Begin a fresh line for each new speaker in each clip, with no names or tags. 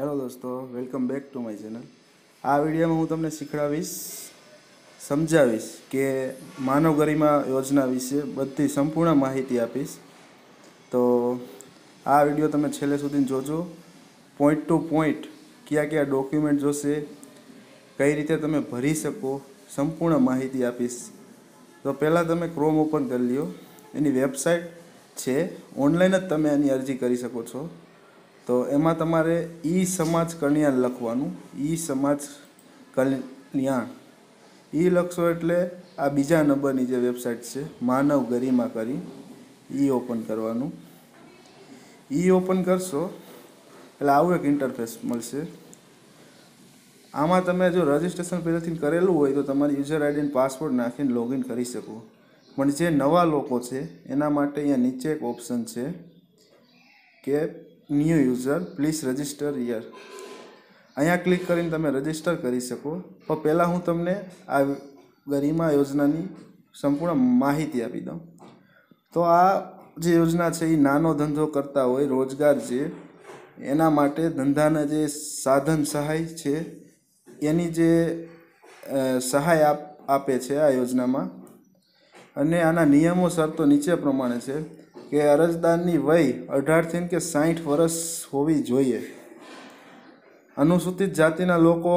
hello દોસ્તો welcome back to my channel આ વિડીયોમાં હું તમને શીખડાવીશ સમજાવીશ કે માનવ ગરિમા યોજના વિશે બધી સંપૂર્ણ માહિતી આપીશ તો આ વિડીયો તમે છેલ્લે સુધી જોજો પોઈન્ટ ટુ પોઈન્ટ કયા કયા ડોક્યુમેન્ટ જોશે કઈ રીતે તમે ભરી શકો સંપૂર્ણ માહિતી આપીશ તો પહેલાં તમે ક્રોમ ઓપન કરી લ્યો એની વેબસાઇટ છે ઓનલાઈન જ તમે આની અરજી કરી શકો છો તો એમાં તમારે ઈ સમાજ કલ્યાણ લખવાનું ઈ સમાજ કલ્યાણ ઈ લખશો એટલે આ બીજા નંબરની જે વેબસાઇટ છે માનવ ગરિમા કરી ઈ ઓપન કરવાનું ઈ ઓપન કરશો એટલે આવું એક ઇન્ટરફેસ મળશે આમાં તમે જો રજિસ્ટ્રેશન પહેલાંથી કરેલું હોય તો તમારી યુઝર આઈડી પાસવર્ડ નાખીને લોગિન કરી શકો પણ જે નવા લોકો છે એના માટે અહીંયા નીચે એક ઓપ્શન છે કે new user please register here અહીંયા ક્લિક કરીને તમે રજીસ્ટર કરી શકો પણ પહેલાં હું તમને આ ગરિમા યોજનાની સંપૂર્ણ માહિતી આપી દઉં તો આ જે યોજના છે એ નાનો ધંધો કરતા હોય રોજગાર જે એના માટે ધંધાના જે સાધન સહાય છે એની જે સહાય આપ આપે છે આ યોજનામાં અને આના નિયમો શરતો નીચે પ્રમાણે છે કે અરજદારની વય અઢારથી કે સાઠ વર્ષ હોવી જોઈએ અનુસૂચિત જાતિના લોકો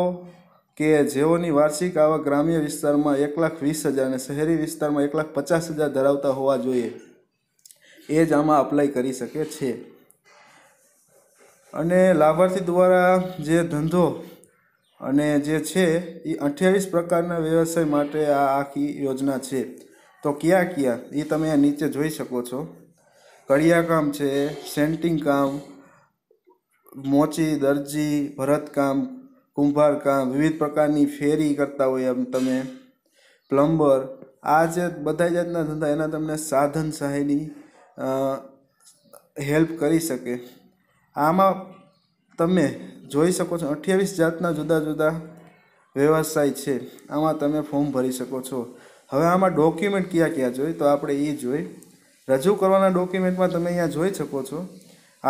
કે જેઓની વાર્ષિક આવક ગ્રામ્ય વિસ્તારમાં એક લાખ વીસ હજાર અને શહેરી વિસ્તારમાં એક લાખ પચાસ હજાર ધરાવતા હોવા જોઈએ એ જ આમાં અપ્લાય કરી શકે છે અને લાભાર્થી દ્વારા જે ધંધો અને જે છે એ અઠ્યાવીસ પ્રકારના વ્યવસાય માટે આ આખી યોજના છે તો કયા કયા એ તમે નીચે જોઈ શકો છો કડિયાકામ છે સેન્ટિંગ કામ મોચી દરજી ભરતકામ કુંભારકામ વિવિધ પ્રકારની ફેરી કરતા હોય એમ તમે પ્લમ્બર આ જે બધા જાતના ધંધા એના તમને સાધન સહાયની હેલ્પ કરી શકે આમાં તમે જોઈ શકો છો અઠ્યાવીસ જાતના જુદા જુદા વ્યવસાય છે આમાં તમે ફોર્મ ભરી શકો છો હવે આમાં ડોક્યુમેન્ટ કયા કયા જોઈએ તો આપણે એ જોઈએ રજૂ કરવાના ડોક્યુમેન્ટમાં તમે અહીંયા જોઈ શકો છો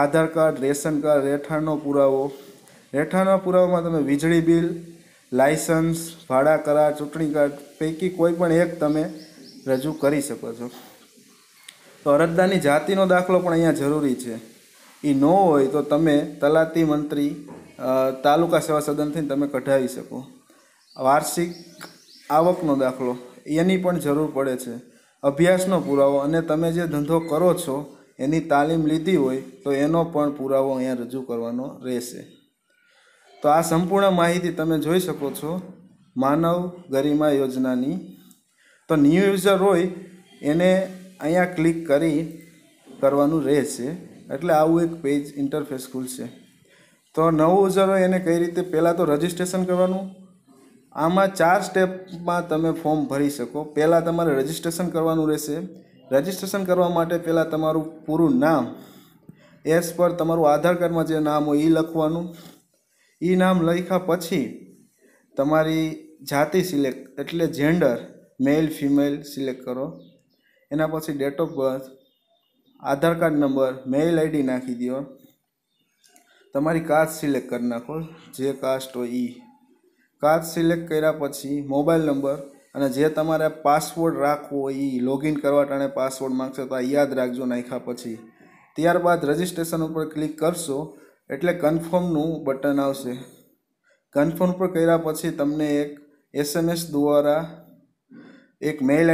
આધાર કાર્ડ રેશન કાર્ડ રહેઠાણનો પુરાવો રહેઠાણના પુરાવામાં તમે વીજળી બિલ લાયસન્સ ભાડા કરાર ચૂંટણી કાર્ડ પૈકી કોઈ પણ એક તમે રજૂ કરી શકો છો તો અરજદારની જાતિનો દાખલો પણ અહીંયા જરૂરી છે એ ન હોય તો તમે તલાટી મંત્રી તાલુકા સેવા સદનથી તમે કઢાવી શકો વાર્ષિક આવકનો દાખલો એની પણ જરૂર પડે છે અભ્યાસનો પુરાવો અને તમે જે ધંધો કરો છો એની તાલીમ લીધી હોય તો એનો પણ પુરાવો અહીંયા રજૂ કરવાનો રહેશે તો આ સંપૂર્ણ માહિતી તમે જોઈ શકો છો માનવ ગરિમા યોજનાની તો ન્યૂ યુઝર હોય એને અહીંયા ક્લિક કરી કરવાનું રહેશે એટલે આવું એક પેજ ઇન્ટરફેસ ખુલશે તો નવું યુઝર હોય એને કઈ રીતે પહેલાં તો રજિસ્ટ્રેશન કરવાનું આમાં ચાર સ્ટેપમાં તમે ફોર્મ ભરી શકો પહેલાં તમારે રજીસ્ટ્રેશન કરવાનું રહેશે રજિસ્ટ્રેશન કરવા માટે પહેલાં તમારું પૂરું નામ એસ પર તમારું આધાર કાર્ડમાં જે નામ હોય એ લખવાનું એ નામ લખ્યા પછી તમારી જાતિ સિલેક્ટ એટલે જેન્ડર મેલ ફિમેલ સિલેક્ટ કરો એના પછી date of birth Aadhaar card number mail ID નાખી દો તમારી કાસ્ટ સિલેક્ટ કરી નાખો જે કાસ્ટ હોય એ કાર્ડ સિલેક્ટ કર્યા પછી મોબાઈલ નંબર અને જે તમારે પાસવર્ડ રાખવો એ લોગિન કરવા ટાણે પાસવર્ડ માગશે તો આ યાદ રાખજો નાખ્યા પછી ત્યારબાદ રજિસ્ટ્રેશન ઉપર ક્લિક કરશો એટલે કન્ફર્મનું બટન આવશે કન્ફર્મ પર કર્યા પછી તમને એક એસએમએસ દ્વારા એક મેઇલ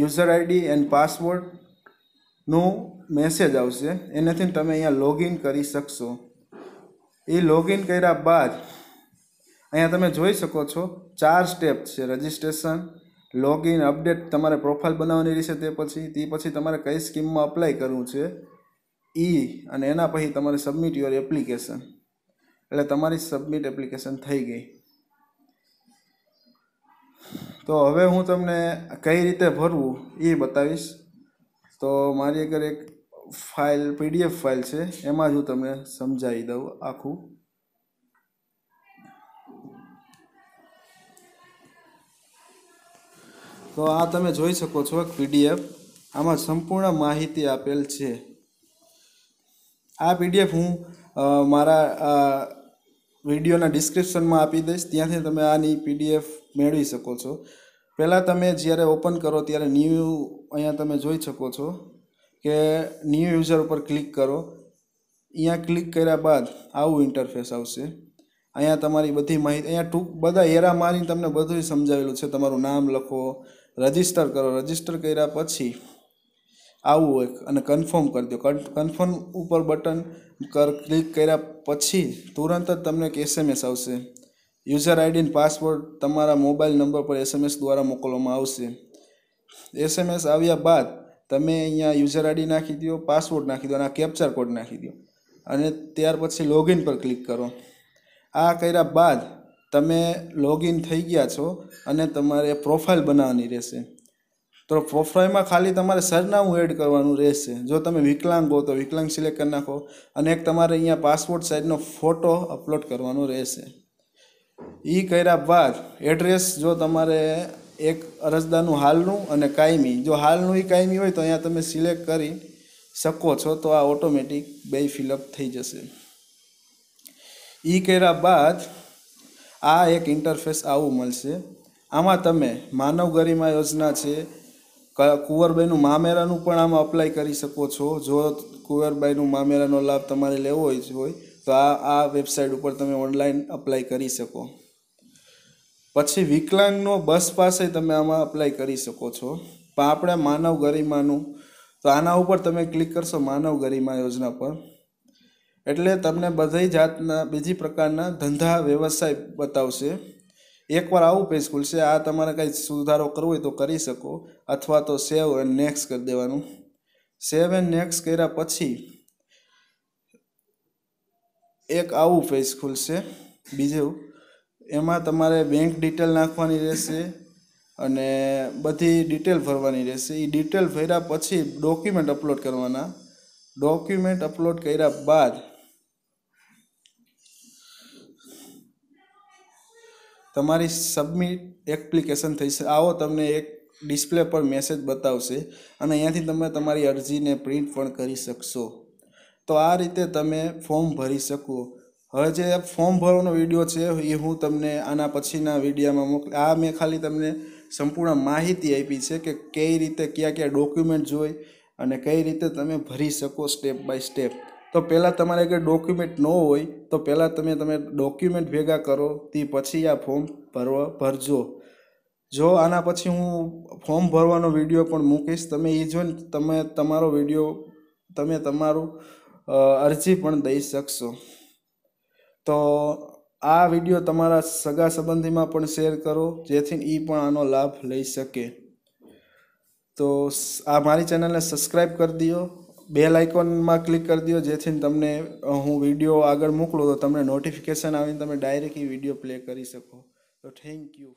યુઝર આઈડી એન્ડ પાસવર્ડનું મેસેજ આવશે એનાથી તમે અહીંયા લોગિન કરી શકશો એ લોગિન કર્યા બાદ અહીંયા તમે જોઈ શકો છો ચાર સ્ટેપ છે રજિસ્ટ્રેશન લોગિન અપડેટ તમારે પ્રોફાઇલ બનાવવાની રહેશે તે પછી તે પછી તમારે કઈ સ્કીમમાં અપ્લાય કરવું છે ઈ અને એના પછી તમારે સબમિટ યોર એપ્લિકેશન એટલે તમારી સબમિટ એપ્લિકેશન થઈ ગઈ તો હવે હું તમને કઈ રીતે ભરવું એ બતાવીશ તો મારી આગળ એક ફાઇલ પીડીએફ ફાઇલ છે એમાં જ હું તમને સમજાવી દઉં આખું તો આ તમે જોઈ શકો છો એક પીડીએફ આમાં સંપૂર્ણ માહિતી આપેલ છે આ પીડીએફ હું મારા વિડીયોના ડિસ્ક્રિપ્શનમાં આપી દઈશ ત્યાંથી તમે આની પીડીએફ મેળવી શકો છો પહેલાં તમે જ્યારે ઓપન કરો ત્યારે ન્યૂ અહીંયા તમે જોઈ શકો છો કે ન્યૂ યુઝર ઉપર ક્લિક કરો અહીંયા ક્લિક કર્યા બાદ આવું ઇન્ટરફેસ આવશે અહીંયા તમારી બધી માહિતી અહીંયા ટૂંક બધા એરા મારીને તમને બધું સમજાવેલું છે તમારું નામ લખો રજિસ્ટર કરો રજીસ્ટર કર્યા પછી આવું એક અને કન્ફર્મ કરી દો કન્ફર્મ ઉપર બટન કર ક્લિક કર્યા પછી તુરંત જ તમને એક એસએમએસ આવશે યુઝર આઈડી પાસવર્ડ તમારા મોબાઈલ નંબર પર એસએમએસ દ્વારા મોકલવામાં આવશે એસએમએસ આવ્યા બાદ તમે અહીંયા યુઝર આઈડી નાખી દો પાસવર્ડ નાખી દો અને આ કેપ્ચર કોડ નાખી દો અને ત્યાર પછી લોગિન પર ક્લિક કરો આ કર્યા બાદ તમે લોગિન થઈ ગયા છો અને તમારે પ્રોફાઇલ બનાવવાની રહેશે તો પ્રોફાઇલમાં ખાલી તમારે સરનામું એડ કરવાનું રહેશે જો તમે વિકલાંગ હો તો વિકલાંગ સિલેક્ટ કરી નાખો અને એક તમારે અહીંયા પાસપોર્ટ સાઇઝનો ફોટો અપલોડ કરવાનો રહેશે એ કર્યા બાદ એડ્રેસ જો તમારે એક અરજદારનું હાલનું અને કાયમી જો હાલનું એ કાયમી હોય તો અહીંયા તમે સિલેક્ટ કરી શકો છો તો આ ઓટોમેટિક બે ફિલઅપ થઈ જશે એ કર્યા બાદ આ એક ઇન્ટરફેસ આવું મળશે આમાં તમે માનવ ગરિમા યોજના છે કુંવરબાઈનું મામેરાનું પણ આમાં અપ્લાય કરી શકો છો જો કુંવરબાઈનું મામેરાનો લાભ તમારે લેવો જ હોય તો આ આ વેબસાઇટ ઉપર તમે ઓનલાઈન અપ્લાય કરી શકો પછી વિકલાંગનો બસ પાસે તમે આમાં અપ્લાય કરી શકો છો પણ આપણે માનવ ગરિમાનું તો આના ઉપર તમે ક્લિક કરશો માનવ ગરિમા યોજના પર એટલે તમને બધી જાતના બીજી પ્રકારના ધંધા વ્યવસાય બતાવશે એકવાર આવું પેજ ખુલશે આ તમારે કંઈ સુધારો કરવો હોય તો કરી શકો અથવા તો સેવ એન્ડ નેક્સ્ટ કરી દેવાનું સેવ એન્ડ નેક્સ્ટ કર્યા પછી એક આવું પેજ ખુલશે બીજું એમાં તમારે બેંક ડિટેલ નાખવાની રહેશે અને બધી ડિટેલ ભરવાની રહેશે એ ડિટેલ ભર્યા પછી ડોક્યુમેન્ટ અપલોડ કરવાના ડોક્યુમેન્ટ અપલોડ કર્યા બાદ તમારી સબમિટ એપ્લિકેશન થઈશે આવો તમને એક ડિસ્પ્લે પર મેસેજ બતાવશે અને અહીંયાથી તમે તમારી અરજીને પ્રિન્ટ પણ કરી શકશો તો આ રીતે તમે ફોર્મ ભરી શકો હવે જે ફોર્મ ભરવાનો વિડીયો છે એ હું તમને આના પછીના વિડીયોમાં મોકલી આ મેં ખાલી તમને સંપૂર્ણ માહિતી આપી છે કે કઈ રીતે કયા કયા ડોક્યુમેન્ટ જોઈ અને કઈ રીતે તમે ભરી શકો સ્ટેપ બાય સ્ટેપ તો પહેલાં તમારે આગળ ડોક્યુમેન્ટ ન હોય તો પહેલાં તમે તમે ડોક્યુમેન્ટ ભેગા કરો તે પછી આ ફોર્મ ભરવા ભરજો જો આના પછી હું ફોર્મ ભરવાનો વિડીયો પણ મૂકીશ તમે એ જોઈને તમે તમારો વિડીયો તમે તમારું અરજી પણ દઈ શકશો તો આ વિડીયો તમારા સગા સંબંધીમાં પણ શેર કરો જેથી એ પણ આનો લાભ લઈ શકે તો આ મારી ચેનલને સબસ્ક્રાઈબ કરી દો બેલ આઇકોનમાં ક્લિક કરી દો જેથી તમને હું વિડીયો આગળ મોકલું તો તમને નોટિફિકેશન આવીને તમે ડાયરેક્ટ એ વિડીયો પ્લે કરી શકો તો થેન્ક યુ